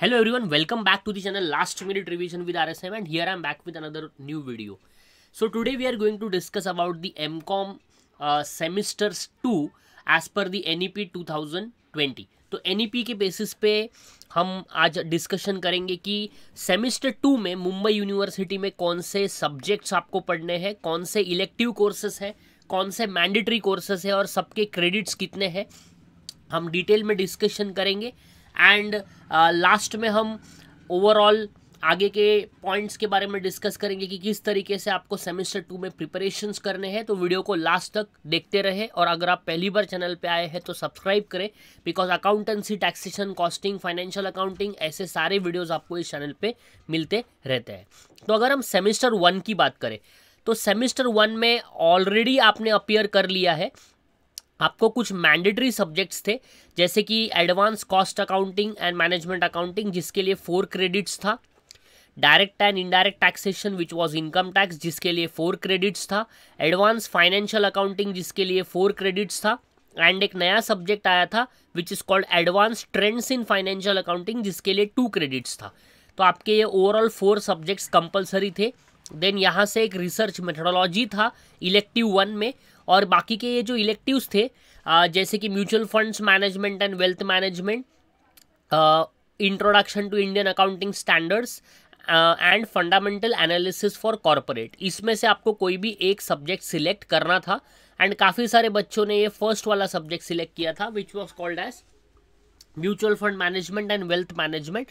Hello everyone welcome back to the channel last minute revision with R S M and here I am back with another new video so today we are going to discuss about the M com semesters two as per the N E P two thousand twenty तो N E P के basis पे हम आज discussion करेंगे कि semester to में Mumbai university में कौन से सब्जेक्ट्स आपको पढ़ने हैं कौन से इलेक्टिव कोर्सेस हैं कौन से मैंडेटरी कोर्सेस हैं और सबके क्रेडिट्स कितने हैं हम डिटेल में डिस्कशन करेंगे एंड लास्ट uh, में हम ओवरऑल आगे के पॉइंट्स के बारे में डिस्कस करेंगे कि किस तरीके से आपको सेमेस्टर टू में प्रिपरेशंस करने हैं तो वीडियो को लास्ट तक देखते रहे और अगर आप पहली बार चैनल पे आए हैं तो सब्सक्राइब करें because accountancy taxation costing financial accounting ऐसे सारे वीडियोज़ आपको इस चैनल पर मिलते रहते हैं तो अगर हम सेमिस्टर वन की बात करें तो सेमिस्टर वन में ऑलरेडी आपने अपियर कर लिया है आपको कुछ मैंडेटरी सब्जेक्ट्स थे जैसे कि advance cost accounting and management accounting जिसके लिए फोर क्रेडिट्स था direct and indirect taxation which was income tax जिसके लिए फोर क्रेडिट्स था एडवांस फाइनेंशियल अकाउंटिंग जिसके लिए फोर क्रेडिट्स था एंड एक नया सब्जेक्ट आया था which is called advance trends in financial accounting जिसके लिए टू क्रेडिट्स था तो आपके ये ओवरऑल फोर सब्जेक्ट्स कंपलसरी थे देन यहाँ से एक रिसर्च मेथडोलॉजी था इलेक्टिव वन में और बाकी के ये जो इलेक्टिव्स थे जैसे कि mutual funds management and wealth management introduction to Indian accounting standards and fundamental analysis for corporate इसमें से आपको कोई भी एक सब्जेक्ट सिलेक्ट करना था एंड काफ़ी सारे बच्चों ने ये फर्स्ट वाला सब्जेक्ट सिलेक्ट किया था which was called as mutual fund management and wealth management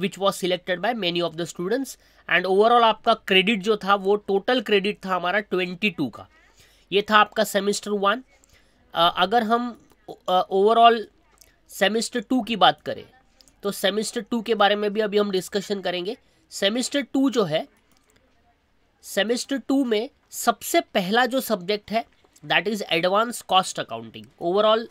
which was selected by many of the students and overall आपका क्रेडिट जो था वो टोटल क्रेडिट था हमारा ट्वेंटी टू का ये था आपका सेमिस्टर वन अगर हम ओवरऑल सेमिस्टर टू की बात करें तो सेमिस्टर टू के बारे में भी अभी हम डिस्कशन करेंगे सेमिस्टर टू जो है सेमिस्टर टू में सबसे पहला जो सब्जेक्ट है that is advance cost accounting overall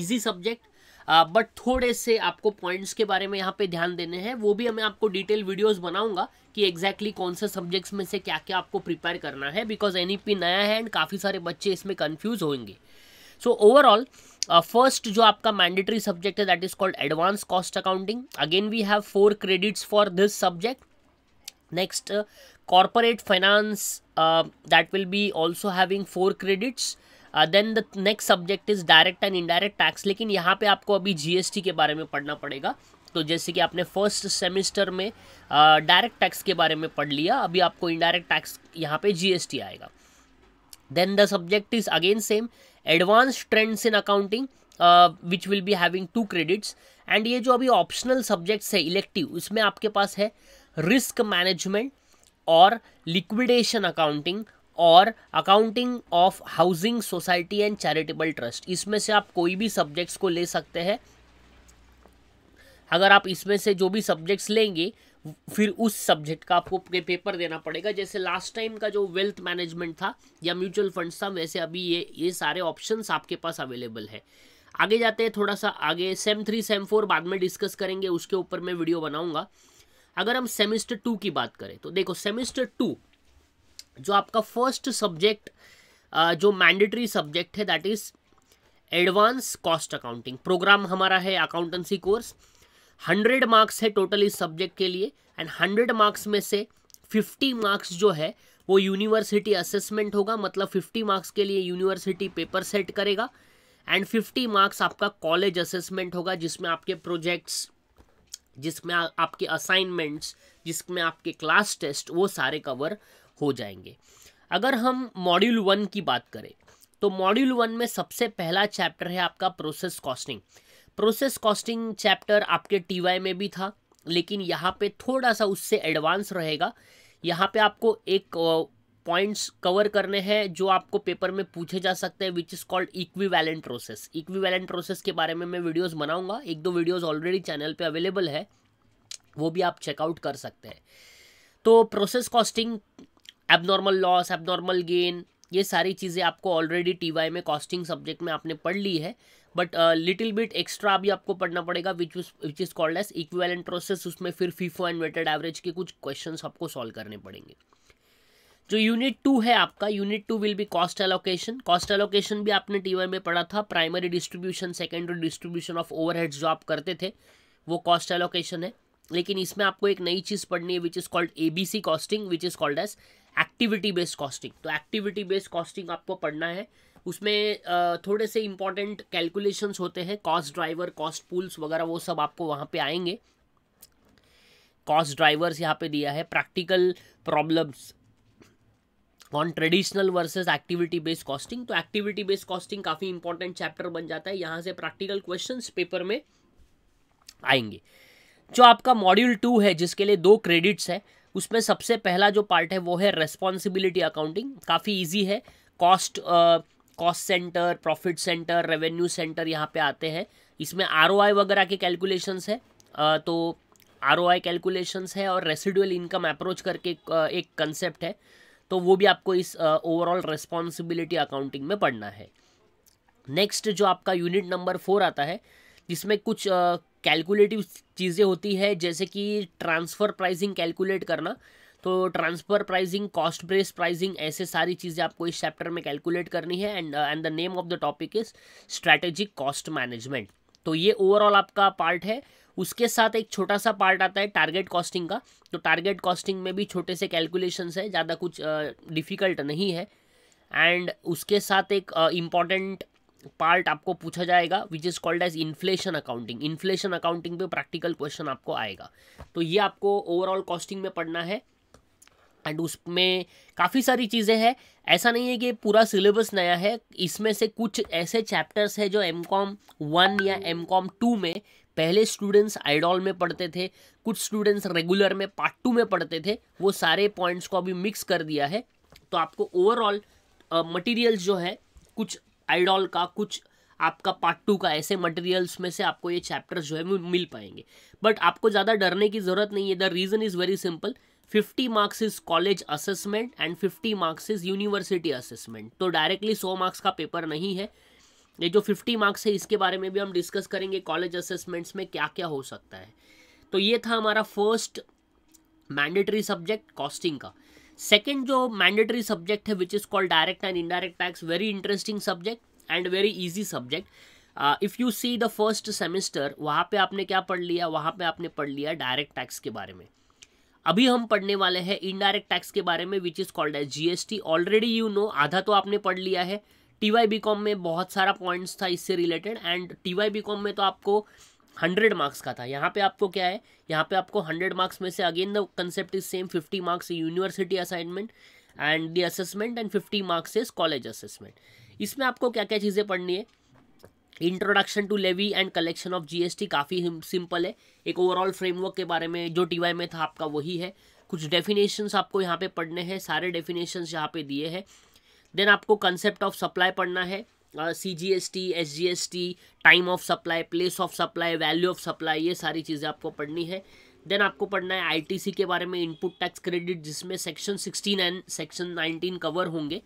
easy subject but थोड़े से आपको पॉइंट्स के बारे में यहाँ पे ध्यान देने हैं वो भी मैं आपको डिटेल वीडियोस बनाऊंगा कि एग्जैक्टली exactly कौन से सब्जेक्ट्स में से क्या क्या आपको प्रिपेयर करना है बिकॉज एन e नया है एंड काफ़ी सारे बच्चे इसमें कन्फ्यूज़ होंगे सो ओवरऑल फर्स्ट जो आपका मैंडेटरी सब्जेक्ट है that is called advance cost accounting again we have four credits for this subject next corporate finance that will be also having four credits then the next subject is direct and indirect tax लेकिन यहाँ पे आपको अभी GST के बारे में पढ़ना पड़ेगा तो जैसे कि आपने फर्स्ट सेमेस्टर में डायरेक्ट uh, टैक्स के बारे में पढ़ लिया अभी आपको इनडायरेक्ट टैक्स यहाँ पे जीएसटी आएगा then the subject is again same advance trends in accounting which will be having two credits and ये जो अभी ऑप्शनल सब्जेक्ट्स है इलेक्टिव उसमें आपके पास है रिस्क मैनेजमेंट और लिक्विडेशन अकाउंटिंग और accounting of housing society and charitable trust इसमें से आप कोई भी सब्जेक्ट्स को ले सकते हैं अगर आप इसमें से जो भी सब्जेक्ट्स लेंगे फिर उस सब्जेक्ट का आपको पेपर देना पड़ेगा जैसे लास्ट टाइम का जो वेल्थ मैनेजमेंट था या म्यूचुअल फंड्स था वैसे अभी ये ये सारे ऑप्शंस आपके पास अवेलेबल है आगे जाते हैं थोड़ा सा आगे सेम थ्री सेम फोर बाद में डिस्कस करेंगे उसके ऊपर मैं वीडियो बनाऊंगा अगर हम सेमिस्टर टू की बात करें तो देखो सेमिस्टर टू जो आपका फर्स्ट सब्जेक्ट जो मैंडेटरी सब्जेक्ट है that is advance cost accounting program हमारा है अकाउंटेंसी कोर्स हंड्रेड मार्क्स है टोटल इस सब्जेक्ट के लिए एंड हंड्रेड मार्क्स में से फिफ्टी मार्क्स जो है वो यूनिवर्सिटी असेसमेंट होगा मतलब फिफ्टी मार्क्स के लिए यूनिवर्सिटी पेपर सेट करेगा एंड फिफ्टी मार्क्स आपका कॉलेज असेसमेंट होगा जिसमें आपके प्रोजेक्ट्स जिसमें आपके असाइनमेंट्स जिसमें आपके क्लास टेस्ट वो सारे कवर हो जाएंगे अगर हम मॉड्यूल वन की बात करें तो मॉड्यूल वन में सबसे पहला चैप्टर है आपका process costing process costing chapter आपके टी में भी था लेकिन यहाँ पे थोड़ा सा उससे एडवांस रहेगा यहाँ पे आपको एक पॉइंट्स कवर करने हैं जो आपको पेपर में पूछे जा सकते हैं which is called equivalent process equivalent process के बारे में मैं वीडियोस बनाऊंगा एक दो वीडियोस ऑलरेडी चैनल पे अवेलेबल है वो भी आप चेकआउट कर सकते हैं तो process costing abnormal loss abnormal gain ये सारी चीज़ें आपको ऑलरेडी टीवाई में कॉस्टिंग सब्जेक्ट में आपने पढ़ ली है बट लिटिल बिट एक्स्ट्रा भी आपको पढ़ना पड़ेगा which which is called as equivalent process उसमें फिर फीफो एंड वेटेड एवरेज के कुछ क्वेश्चन आपको सॉल्व करने पड़ेंगे जो यूनिट टू है आपका unit two will be cost allocation cost allocation भी आपने टीवाई में पढ़ा था primary distribution secondary distribution of overheads जो आप करते थे वो कॉस्ट एलोकेशन है लेकिन इसमें आपको एक नई चीज़ पढ़नी है which is called A B C costing which is called as activity based costing तो एक्टिविटी बेस्ड कॉस्टिंग आपको पढ़ना है उसमें थोड़े से इंपॉर्टेंट कैलकुलेशंस होते हैं कॉस्ट ड्राइवर कॉस्ट पूल्स वगैरह वो सब आपको वहाँ पे आएंगे कॉस्ट ड्राइवर्स यहाँ पे दिया है practical problems on traditional versus activity based costing तो एक्टिविटी बेस्ड कॉस्टिंग काफ़ी इंपॉर्टेंट चैप्टर बन जाता है यहाँ से प्रैक्टिकल क्वेश्चन पेपर में आएंगे जो आपका मॉड्यूल टू है जिसके लिए दो क्रेडिट्स है उसमें सबसे पहला जो पार्ट है वो है रेस्पॉन्सिबिलिटी अकाउंटिंग काफ़ी ईजी है cost cost centre profit centre revenue centre यहाँ पे आते हैं इसमें आर वगैरह के कैलकुलेशंस है uh, तो आर ओ आई कैलकुलेशंस है और रेसिडुअल इनकम अप्रोच करके uh, एक कंसेप्ट है तो वो भी आपको इस ओवरऑल रेस्पॉन्सिबिलिटी अकाउंटिंग में पढ़ना है नेक्स्ट जो आपका यूनिट नंबर फोर आता है जिसमें कुछ uh, कैलकुलेटिव चीज़ें होती है जैसे कि ट्रांसफ़र प्राइसिंग कैलकुलेट करना तो transfer pricing cost base pricing ऐसे सारी चीज़ें आपको इस चैप्टर में कैलकुलेट करनी है and and the name of the topic is strategic cost management तो ये ओवरऑल आपका पार्ट है उसके साथ एक छोटा सा पार्ट आता है टारगेट कॉस्टिंग का तो टारगेट कॉस्टिंग में भी छोटे से कैलकुलेशंस है ज़्यादा कुछ डिफ़िकल्ट uh, नहीं है एंड उसके साथ एक इम्पॉर्टेंट uh, पार्ट आपको पूछा जाएगा which is called as inflation accounting inflation accounting पे प्रैक्टिकल क्वेश्चन आपको आएगा तो ये आपको ओवरऑल कॉस्टिंग में पढ़ना है एंड उसमें काफ़ी सारी चीज़ें हैं ऐसा नहीं है कि पूरा सिलेबस नया है इसमें से कुछ ऐसे चैप्टर्स हैं जो एम कॉम वन या एम कॉम टू में पहले स्टूडेंट्स आइडॉल में पढ़ते थे कुछ स्टूडेंट्स रेगुलर में पार्ट टू में पढ़ते थे वो सारे पॉइंट्स को अभी मिक्स कर दिया है तो आपको ओवरऑल मटेरियल्स uh, जो है कुछ आइडॉल का कुछ आपका पार्ट टू का ऐसे मटेरियल्स में से आपको ये चैप्टर्स जो है मिल पाएंगे बट आपको ज़्यादा डरने की ज़रूरत नहीं है the reason is very simple fifty marks is college assessment and fifty marks is university assessment तो डायरेक्टली सौ मार्क्स का पेपर नहीं है ये जो फिफ्टी मार्क्स है इसके बारे में भी हम डिस्कस करेंगे कॉलेज असेसमेंट्स में क्या क्या हो सकता है तो ये था हमारा फर्स्ट मैंडेटरी सब्जेक्ट कॉस्टिंग का सेकेंड जो मैंडेटरी सब्जेक्ट है which is called direct and indirect tax very interesting subject and very easy subject if you see the first semester वहाँ पर आपने क्या पढ़ लिया वहाँ पर आपने पढ़ लिया डायरेक्ट टैक्स के बारे में अभी हम पढ़ने वाले हैं इनडायरेक्ट टैक्स के बारे में which is called as G S T already you know आधा तो आपने पढ़ लिया है टी वाई बी कॉम में बहुत सारा पॉइंट्स था इससे related and T Y B com में तो आपको हंड्रेड मार्क्स का था यहाँ पे आपको क्या है यहाँ पे आपको हंड्रेड मार्क्स में से again the concept is same fifty marks university assignment and the assessment and fifty marks is college assessment इसमें आपको क्या क्या चीज़ें पढ़नी है introduction to levy and collection of GST काफ़ी सिंपल है एक ओवरऑल फ्रेमवर्क के बारे में जो टी में था आपका वही है कुछ डेफिनेशंस आपको यहाँ पे पढ़ने हैं सारे डेफिनेशंस यहाँ पे दिए हैं देन आपको कंसेप्ट ऑफ सप्लाई पढ़ना है C G S T S G S T time of supply place of supply value of supply ये सारी चीज़ें आपको पढ़नी है देन आपको पढ़ना है आईटीसी के बारे में इनपुट टैक्स क्रेडिट जिसमें section sixteen and section nineteen cover होंगे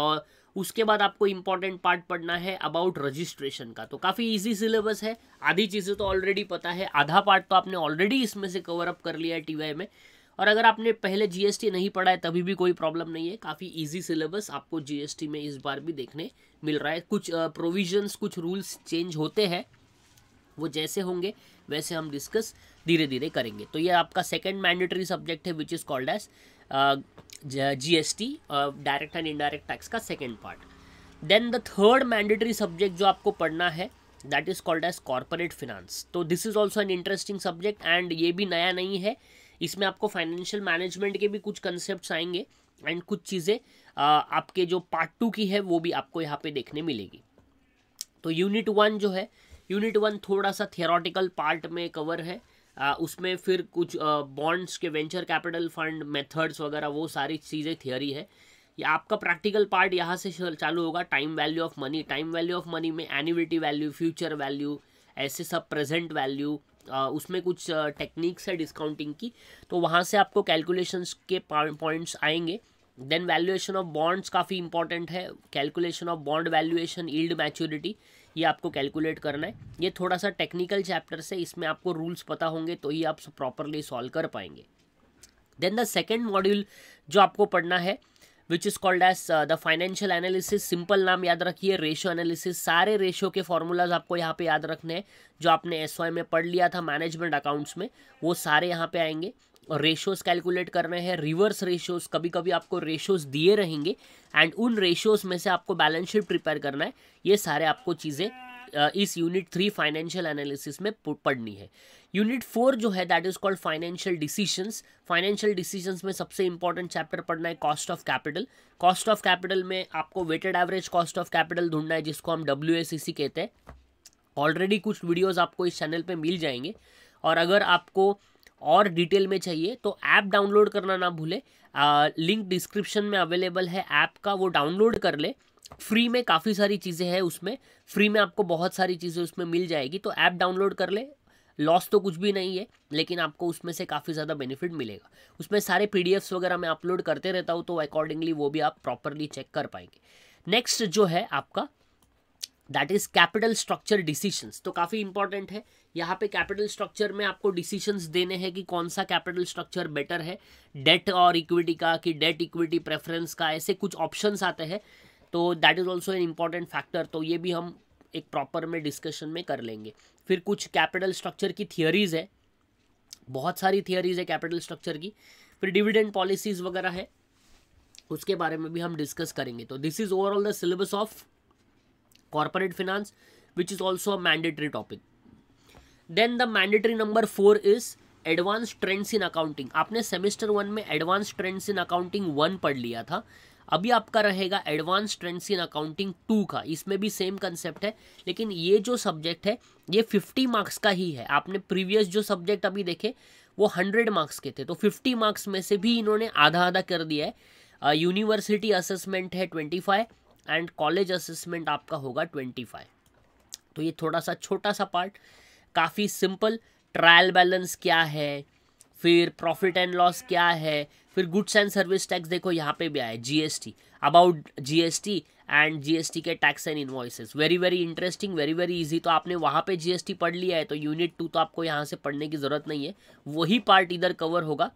और उसके बाद आपको इम्पॉर्टेंट पार्ट पढ़ना है अबाउट रजिस्ट्रेशन का तो काफ़ी इजी सिलेबस है आधी चीज़ें तो ऑलरेडी पता है आधा पार्ट तो आपने ऑलरेडी इसमें से कवर अप कर लिया है टी में और अगर आपने पहले जीएसटी नहीं पढ़ा है तभी भी कोई प्रॉब्लम नहीं है काफ़ी इजी सिलेबस आपको जीएसटी में इस बार भी देखने मिल रहा है कुछ प्रोविजंस कुछ रूल्स चेंज होते हैं वो जैसे होंगे वैसे हम डिस्कस धीरे धीरे करेंगे तो ये आपका सेकेंड मैंडेटरी सब्जेक्ट है which is called as G S T direct and indirect tax का second part then the third mandatory subject जो आपको पढ़ना है that is called as corporate finance तो this is also an interesting subject and ये भी नया नहीं है इसमें आपको फाइनेंशियल मैनेजमेंट के भी कुछ कंसेप्ट आएंगे एंड कुछ चीज़ें आपके जो पार्ट टू की है वो भी आपको यहाँ पे देखने मिलेगी तो यूनिट वन जो है यूनिट वन थोड़ा सा थियोरटिकल पार्ट में कवर है आ, उसमें फिर कुछ बॉन्ड्स के वेंचर कैपिटल फंड मेथड्स वगैरह वो सारी चीज़ें थियोरी है ये आपका प्रैक्टिकल पार्ट यहाँ से चालू होगा time value of money time value of money में एनिविटी वैल्यू फ्यूचर वैल्यू ऐसे सब प्रेजेंट वैल्यू उसमें कुछ टेक्निक्स है डिस्काउंटिंग की तो वहाँ से आपको कैलकुलेशंस के पॉइंट्स आएंगे देन वैल्यूएशन ऑफ बॉन्ड्स काफ़ी इंपॉर्टेंट है calculation of bond valuation yield maturity ये आपको कैलकुलेट करना है ये थोड़ा सा टेक्निकल चैप्टर से इसमें आपको रूल्स पता होंगे तो ही आप प्रॉपरली सॉल्व कर पाएंगे देन द सेकेंड मॉड्यूल जो आपको पढ़ना है which is called as the financial analysis simple नाम याद रखिए रेशो एनालिसिस सारे रेशो के फॉर्मूलाज आपको यहाँ पे याद रखने हैं जो आपने एस में पढ़ लिया था मैनेजमेंट अकाउंट्स में वो सारे यहाँ पे आएंगे और रेशोज़ कैलकुलेट करने हैं रिवर्स रेशोज़ कभी कभी आपको रेशोज़ दिए रहेंगे एंड उन रेशोज़ में से आपको बैलेंस शीट प्रिपेयर करना है ये सारे आपको चीज़ें इस यूनिट थ्री फाइनेंशियल एनालिसिस में पढ़नी है यूनिट फोर जो है that is called financial decisions financial decisions में सबसे इंपॉर्टेंट चैप्टर पढ़ना है cost of capital cost of capital में आपको weighted average cost of capital ढूंढना है जिसको हम डब्ल्यू e कहते हैं ऑलरेडी कुछ वीडियोज़ आपको इस चैनल पर मिल जाएंगे और अगर आपको और डिटेल में चाहिए तो ऐप डाउनलोड करना ना भूले लिंक डिस्क्रिप्शन में अवेलेबल है ऐप का वो डाउनलोड कर ले फ्री में काफ़ी सारी चीज़ें हैं उसमें फ्री में आपको बहुत सारी चीज़ें उसमें मिल जाएगी तो ऐप डाउनलोड कर ले लॉस तो कुछ भी नहीं है लेकिन आपको उसमें से काफ़ी ज़्यादा बेनिफिट मिलेगा उसमें सारे पी वगैरह मैं अपलोड करते रहता हूँ तो अकॉर्डिंगली वो भी आप प्रॉपरली चेक कर पाएंगे नेक्स्ट जो है आपका that is capital structure decisions तो काफ़ी इंपॉर्टेंट है यहाँ पे कैपिटल स्ट्रक्चर में आपको डिसीशंस देने हैं कि कौन सा कैपिटल स्ट्रक्चर बेटर है डेट और इक्विटी का कि डेट इक्विटी प्रेफरेंस का ऐसे कुछ ऑप्शंस आते हैं तो that is also an important factor तो ये भी हम एक प्रॉपर में डिस्कशन में कर लेंगे फिर कुछ कैपिटल स्ट्रक्चर की थियोरीज है बहुत सारी थियोरीज है कैपिटल स्ट्रक्चर की फिर डिविडेंड पॉलिसीज़ वगैरह है उसके बारे में भी हम डिस्कस करेंगे तो this is overall the syllabus of corporate finance which is also a mandatory topic then the mandatory number four is advance trends in accounting आपने सेमेस्टर वन में advance trends in accounting one पढ़ लिया था अभी आपका रहेगा advance trends in accounting two का इसमें भी सेम कंसेप्ट है लेकिन ये जो सब्जेक्ट है ये फिफ्टी मार्क्स का ही है आपने प्रीवियस जो सब्जेक्ट अभी देखे वो हंड्रेड मार्क्स के थे तो फिफ्टी मार्क्स में से भी इन्होंने आधा आधा कर दिया है यूनिवर्सिटी असेसमेंट है twenty five and college assessment आपका होगा ट्वेंटी फाइव तो ये थोड़ा सा छोटा सा पार्ट काफ़ी सिंपल ट्रायल बैलेंस क्या है फिर प्रॉफिट एंड लॉस क्या है फिर गुड्स एंड सर्विस टैक्स देखो यहाँ पे भी आया GST about GST and GST के tax and invoices very very interesting very very easy तो आपने वहाँ पे जीएसटी पढ़ लिया है तो यूनिट टू तो आपको यहाँ से पढ़ने की ज़रूरत नहीं है वही पार्ट इधर कवर होगा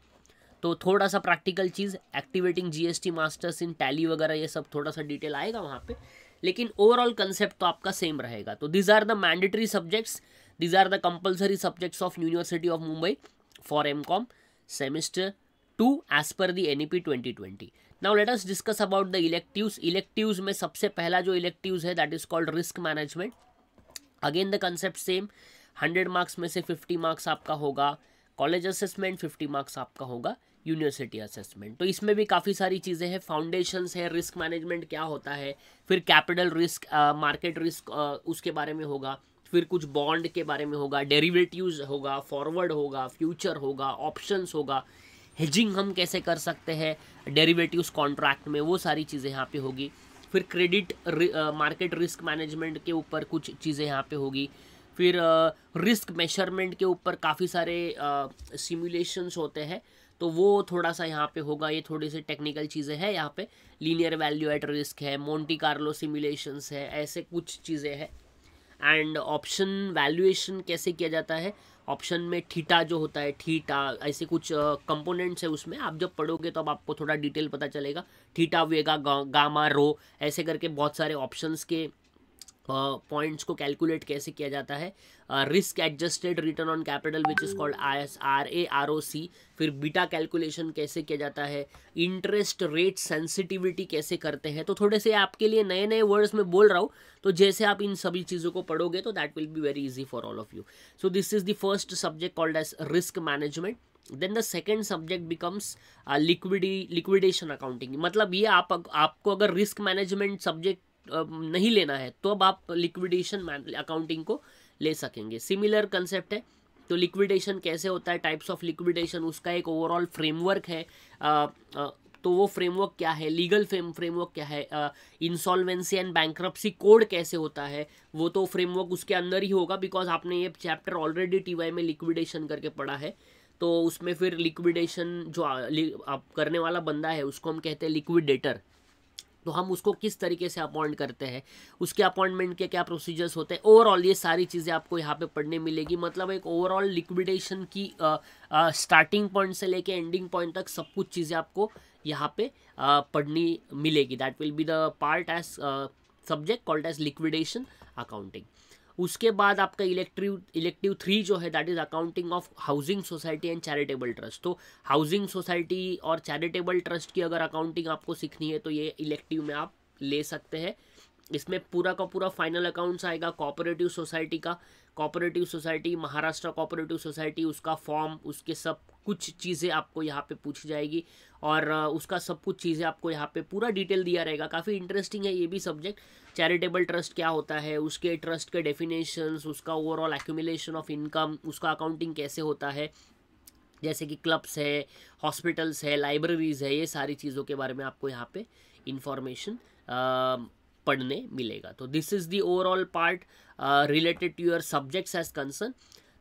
तो थोड़ा सा प्रैक्टिकल चीज़ activating GST masters in Tally वगैरह ये सब थोड़ा सा डिटेल आएगा वहाँ पे लेकिन ओवरऑल कंसेप्ट तो आपका सेम रहेगा तो these are the mandatory subjects these are the compulsory subjects of university of Mumbai for M com semester 2 as per the NEP 2020. Now let us discuss about the electives. Electives में सबसे पहला जो electives है that is called risk management again the concept same hundred marks में से fifty marks आपका होगा college assessment fifty marks आपका होगा यूनिवर्सिटी असेसमेंट तो इसमें भी काफ़ी सारी चीज़ें हैं फाउंडेशंस है रिस्क मैनेजमेंट क्या होता है फिर कैपिटल रिस्क मार्केट रिस्क उसके बारे में होगा फिर कुछ बॉन्ड के बारे में होगा डेरिवेटिव्स होगा फॉरवर्ड होगा फ्यूचर होगा ऑप्शंस होगा हेजिंग हम कैसे कर सकते हैं डेरिवेटिव्स कॉन्ट्रैक्ट में वो सारी चीज़ें यहाँ पे होगी फिर क्रेडिट मार्केट रिस्क मैनेजमेंट के ऊपर कुछ चीज़ें यहाँ पे होगी फिर रिस्क uh, मेशरमेंट के ऊपर काफ़ी सारे सिमुलेशंस uh, होते हैं तो वो थोड़ा सा यहाँ पे होगा ये थोड़ी सी टेक्निकल चीज़ें हैं यहाँ पे लीनियर वैल्यू एट रिस्क है मोन्टी कार्लो सिमुलेशंस है ऐसे कुछ चीज़ें हैं एंड ऑप्शन वैल्यूएशन कैसे किया जाता है ऑप्शन में थीटा जो होता है थीटा ऐसे कुछ कंपोनेंट्स uh, है उसमें आप जब पढ़ोगे तो अब आपको थोड़ा डिटेल पता चलेगा थीटा वेगा गा, गामा रो ऐसे करके बहुत सारे ऑप्शंस के पॉइंट्स को कैलकुलेट कैसे किया जाता है risk adjusted return on capital which is called I S R A R O C फिर बीटा कैलकुलेशन कैसे किया जाता है इंटरेस्ट रेट सेंसिटिविटी कैसे करते हैं तो थोड़े से आपके लिए नए नए वर्ड्स में बोल रहा हूँ तो जैसे आप इन सभी चीज़ों को पढ़ोगे तो that will be very easy for all of you so this is the first subject called as risk management then the second subject becomes liquidity liquidation accounting मतलब ये आप आपको अगर रिस्क मैनेजमेंट सब्जेक्ट नहीं लेना है तो अब आप लिक्विडेशन अकाउंटिंग को ले सकेंगे सिमिलर कंसेप्ट है तो लिक्विडेशन कैसे होता है टाइप्स ऑफ लिक्विडेशन उसका एक ओवरऑल फ्रेमवर्क है आ, आ, तो वो फ्रेमवर्क क्या है लीगल फ्रेम फ्रेमवर्क क्या है इंसॉल्वेंसी एंड बैंक्रप्सी कोड कैसे होता है वो तो फ्रेमवर्क उसके अंदर ही होगा बिकॉज आपने ये चैप्टर ऑलरेडी टीवाई में लिक्विडेशन करके पढ़ा है तो उसमें फिर लिक्विडेशन जो आप करने वाला बंदा है उसको हम कहते हैं लिक्विडेटर तो हम उसको किस तरीके से अपॉइंट करते हैं उसके अपॉइंटमेंट के क्या प्रोसीजर्स होते हैं ओवरऑल ये सारी चीज़ें आपको यहाँ पे पढ़ने मिलेगी मतलब एक ओवरऑल लिक्विडेशन की स्टार्टिंग पॉइंट से लेके एंडिंग पॉइंट तक सब कुछ चीज़ें आपको यहाँ पे आ, पढ़नी मिलेगी that will be the part as subject called as liquidation accounting उसके बाद आपका इलेक्ट्रिव इलेक्टिव थ्री जो है that is accounting of housing society and charitable trust तो हाउसिंग सोसाइटी और चैरिटेबल ट्रस्ट की अगर अकाउंटिंग आपको सीखनी है तो ये इलेक्टिव में आप ले सकते हैं इसमें पूरा का पूरा फाइनल अकाउंट्स आएगा कोऑपरेटिव सोसाइटी का cooperative society Maharashtra cooperative society उसका फॉर्म उसके सब कुछ चीज़ें आपको यहाँ पे पूछी जाएगी और उसका सब कुछ चीज़ें आपको यहाँ पे पूरा डिटेल दिया रहेगा काफ़ी इंटरेस्टिंग है ये भी सब्जेक्ट चैरिटेबल ट्रस्ट क्या होता है उसके ट्रस्ट के डेफिनेशन उसका ओवरऑल एक्यूमिलेशन ऑफ इनकम उसका अकाउंटिंग कैसे होता है जैसे कि क्लब्स है हॉस्पिटल्स है लाइब्रेरीज़ है ये सारी चीज़ों के बारे में आपको यहाँ पे इंफॉर्मेशन पढ़ने मिलेगा तो this is the overall part related to your subjects as concern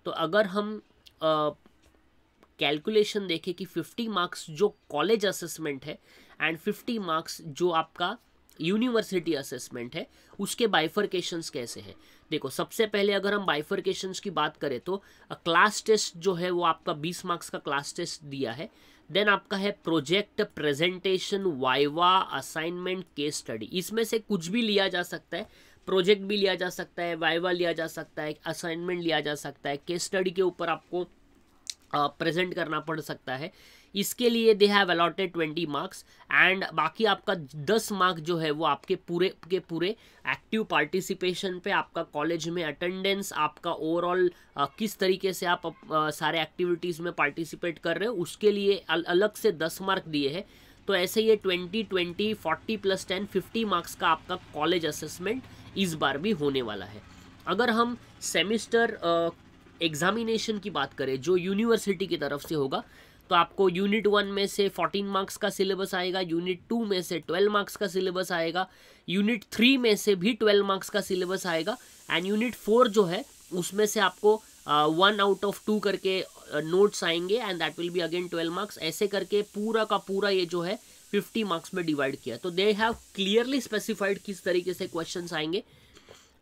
तो अगर हम कैलकुलेशन uh, देखें कि 50 मार्क्स जो कॉलेज असेसमेंट है एंड 50 मार्क्स जो आपका यूनिवर्सिटी असेसमेंट है उसके बाइफरकेशंस कैसे हैं देखो सबसे पहले अगर हम बाइफरकेशंस की बात करें तो क्लास टेस्ट जो है वो आपका 20 मार्क्स का क्लास टेस्ट दिया है देन आपका है project presentation viva assignment case study इसमें से कुछ भी लिया जा सकता है प्रोजेक्ट भी लिया जा सकता है वाइवा लिया जा सकता है असाइनमेंट लिया जा सकता है केस स्टडी के ऊपर आपको प्रेजेंट करना पड़ सकता है इसके लिए they have allotted twenty marks and बाकी आपका दस मार्क जो है वो आपके पूरे के पूरे एक्टिव पार्टिसिपेशन पे आपका कॉलेज में अटेंडेंस आपका ओवरऑल किस तरीके से आप आ, सारे एक्टिविटीज़ में पार्टिसिपेट कर रहे हो उसके लिए अल, अलग से दस मार्क दिए हैं तो ऐसे ये twenty twenty forty plus ten fifty marks का आपका कॉलेज असेसमेंट इस बार भी होने वाला है अगर हम सेमिस्टर एग्ज़ामिनेशन की बात करें जो यूनिवर्सिटी की तरफ से होगा तो आपको यूनिट वन में से फोर्टीन मार्क्स का सिलेबस आएगा यूनिट टू में से ट्वेल्व मार्क्स का सिलेबस आएगा यूनिट थ्री में से भी ट्वेल्व मार्क्स का सिलेबस आएगा एंड यूनिट फोर जो है उसमें से आपको वन आउट ऑफ टू करके नोट्स आएंगे and that will be again twelve marks ऐसे करके पूरा का पूरा ये जो है फिफ्टी मार्क्स में डिवाइड किया तो दे हैव क्लियरली स्पेसिफाइड किस तरीके से क्वेश्चन आएंगे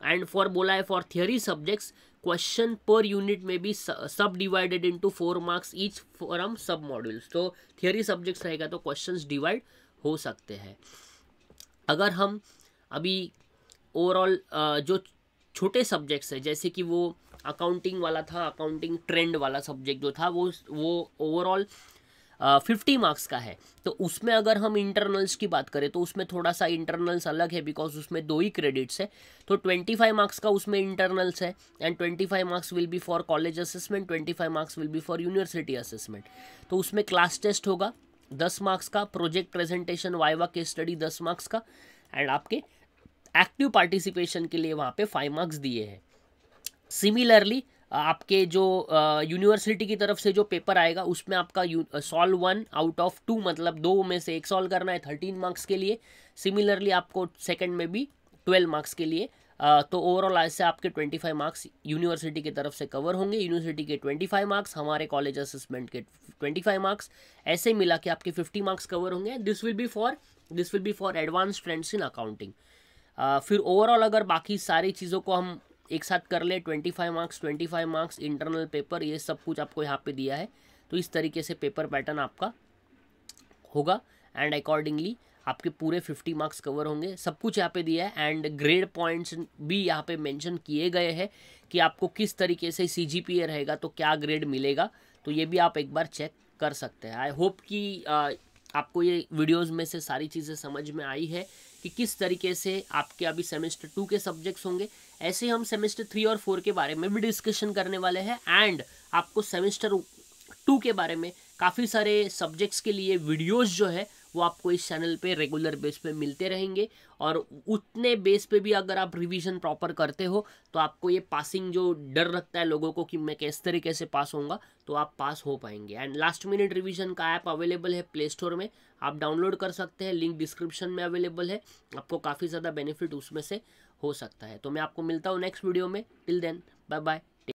एंड फॉर बोला है फॉर थियोरी सब्जेक्ट्स क्वेश्चन पर यूनिट में भी सब divided into four marks each from सब मॉड्यूल्स तो थियोरी सब्जेक्ट्स रहेगा तो क्वेश्चंस डिवाइड हो सकते हैं अगर हम अभी ओवरऑल जो छोटे सब्जेक्ट्स है जैसे कि वो अकाउंटिंग वाला था अकाउंटिंग ट्रेंड वाला सब्जेक्ट जो था वो वो ओवरऑल फिफ्टी मार्क्स का है तो उसमें अगर हम इंटरनल्स की बात करें तो उसमें थोड़ा सा इंटरनल्स अलग है बिकॉज उसमें दो ही क्रेडिट्स है तो ट्वेंटी फाइव मार्क्स का उसमें इंटरनल्स है and twenty five marks will be for college assessment twenty five marks will be for university assessment तो उसमें क्लास टेस्ट होगा दस मार्क्स का project presentation viva case study दस मार्क्स का एंड आपके एक्टिव पार्टिसिपेशन के लिए वहाँ पे फाइव मार्क्स दिए हैं सिमिलरली आपके जो यूनिवर्सिटी की तरफ से जो पेपर आएगा उसमें आपका solve one out of two मतलब दो में से एक सॉल्व करना है थर्टीन मार्क्स के लिए सिमिलरली आपको सेकेंड में भी ट्वेल्व मार्क्स के लिए तो ओवरऑल आज से आपके ट्वेंटी फाइव मार्क्स यूनिवर्सिटी की तरफ से कवर होंगे यूनिवर्सिटी के ट्वेंटी फाइव मार्क्स हमारे कॉलेज असेसमेंट के ट्वेंटी फाइव मार्क्स ऐसे मिला कि आपके फिफ्टी मार्क्स कवर होंगे this will be for this will be for advance trends in accounting फिर ओवरऑल अगर बाकी सारी चीज़ों को हम एक साथ कर ले twenty five marks twenty five marks internal paper ये सब कुछ आपको यहाँ पे दिया है तो इस तरीके से पेपर पैटर्न आपका होगा एंड अकॉर्डिंगली आपके पूरे फिफ्टी मार्क्स कवर होंगे सब कुछ यहाँ पे दिया है एंड ग्रेड पॉइंट्स भी यहाँ पे मेंशन किए गए हैं कि आपको किस तरीके से सी रहेगा तो क्या ग्रेड मिलेगा तो ये भी आप एक बार चेक कर सकते हैं आई होप कि आपको ये वीडियोस में से सारी चीज़ें समझ में आई है कि किस तरीके से आपके अभी सेमेस्टर टू के सब्जेक्ट्स होंगे ऐसे ही हम सेमेस्टर थ्री और फोर के बारे में भी डिस्कशन करने वाले हैं एंड आपको सेमेस्टर टू के बारे में काफ़ी सारे सब्जेक्ट्स के लिए वीडियोज़ जो है वो आपको इस चैनल पे रेगुलर बेस पे मिलते रहेंगे और उतने बेस पे भी अगर आप रिवीजन प्रॉपर करते हो तो आपको ये पासिंग जो डर रखता है लोगों को कि मैं किस तरीके से पास होऊंगा तो आप पास हो पाएंगे एंड लास्ट मिनट रिवीजन का ऐप अवेलेबल है प्ले स्टोर में आप डाउनलोड कर सकते हैं लिंक डिस्क्रिप्शन में अवेलेबल है आपको काफ़ी ज़्यादा बेनिफिट उसमें से हो सकता है तो मैं आपको मिलता हूँ नेक्स्ट वीडियो में टिल देन बाय बाय